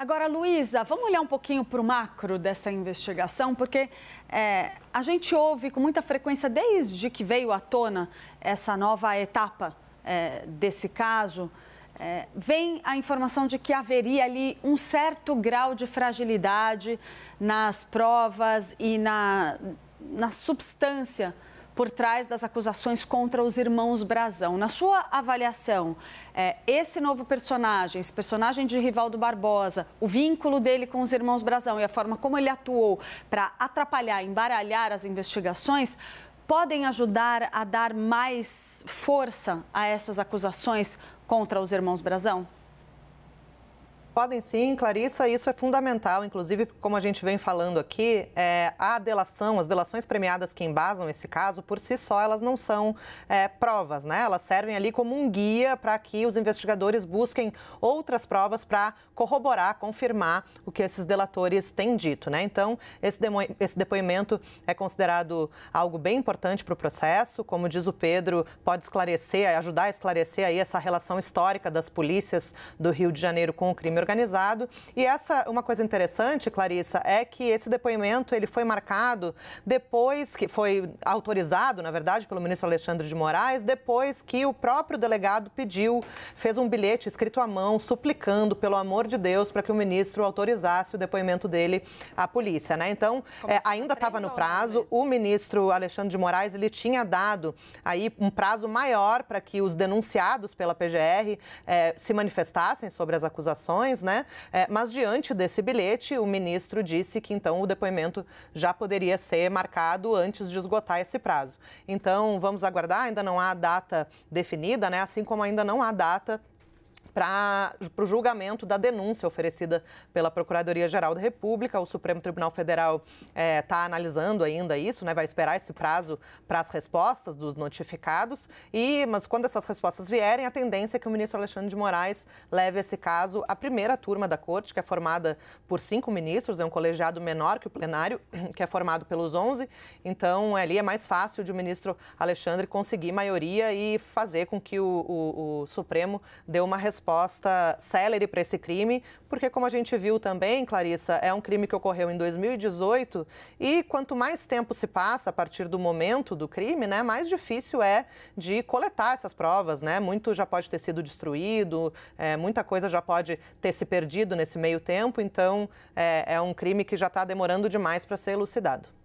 Agora, Luísa, vamos olhar um pouquinho para o macro dessa investigação, porque é, a gente ouve com muita frequência, desde que veio à tona essa nova etapa é, desse caso, é, vem a informação de que haveria ali um certo grau de fragilidade nas provas e na, na substância por trás das acusações contra os irmãos Brazão. Na sua avaliação, é, esse novo personagem, esse personagem de Rivaldo Barbosa, o vínculo dele com os irmãos Brazão e a forma como ele atuou para atrapalhar, embaralhar as investigações, podem ajudar a dar mais força a essas acusações contra os irmãos Brazão? podem sim, Clarissa, isso é fundamental. Inclusive, como a gente vem falando aqui, é, a delação, as delações premiadas que embasam esse caso, por si só, elas não são é, provas, né? Elas servem ali como um guia para que os investigadores busquem outras provas para corroborar, confirmar o que esses delatores têm dito, né? Então, esse, esse depoimento é considerado algo bem importante para o processo. Como diz o Pedro, pode esclarecer, ajudar a esclarecer aí essa relação histórica das polícias do Rio de Janeiro com o crime organizado organizado. E essa, uma coisa interessante, Clarissa, é que esse depoimento ele foi marcado depois que foi autorizado, na verdade, pelo ministro Alexandre de Moraes, depois que o próprio delegado pediu, fez um bilhete escrito à mão, suplicando, pelo amor de Deus, para que o ministro autorizasse o depoimento dele à polícia. Né? Então, é, ainda estava no prazo, o ministro Alexandre de Moraes ele tinha dado aí um prazo maior para que os denunciados pela PGR é, se manifestassem sobre as acusações né? É, mas diante desse bilhete, o ministro disse que então o depoimento já poderia ser marcado antes de esgotar esse prazo. Então vamos aguardar, ainda não há data definida, né? Assim como ainda não há data para o julgamento da denúncia oferecida pela Procuradoria-Geral da República. O Supremo Tribunal Federal está é, tá analisando ainda isso, né, vai esperar esse prazo para as respostas dos notificados. E, mas quando essas respostas vierem, a tendência é que o ministro Alexandre de Moraes leve esse caso à primeira turma da Corte, que é formada por cinco ministros, é um colegiado menor que o plenário, que é formado pelos 11. Então, ali é mais fácil de o ministro Alexandre conseguir maioria e fazer com que o, o, o Supremo dê uma resposta resposta célere para esse crime, porque, como a gente viu também, Clarissa, é um crime que ocorreu em 2018 e quanto mais tempo se passa a partir do momento do crime, né, mais difícil é de coletar essas provas. Né? Muito já pode ter sido destruído, é, muita coisa já pode ter se perdido nesse meio tempo, então é, é um crime que já está demorando demais para ser elucidado.